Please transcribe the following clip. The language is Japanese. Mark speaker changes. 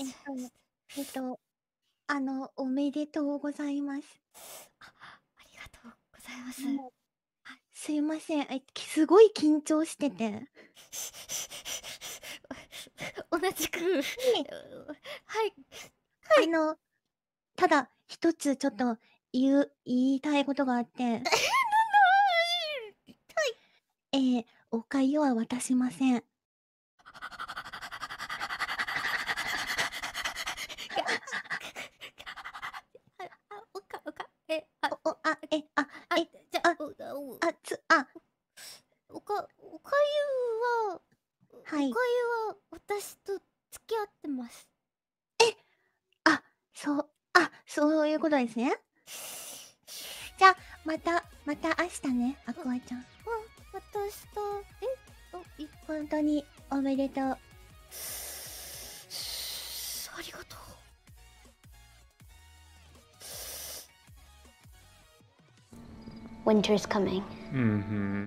Speaker 1: えっと、えっと、あの、おめでとうございます。あありがとうございます。あすいませんえ、すごい緊張してて。同じく、はい。はい、あの、ただ、一つちょっと言う、言いたいことがあって。はい。えー、おかゆは渡しません。
Speaker 2: え、あ、お、あ、え、あ、え、じゃ、あ、あ、つ、あ。おか、おかゆは。はい。おかゆは、私と付き合ってます。え。あ、そう、あ、
Speaker 1: そういうことですね。じゃ、また、また明日ね、あくあちゃん。あん、また明日、え、お、本当に、おめでとう。ありがとう。
Speaker 2: winter's coming. Mm-hmm.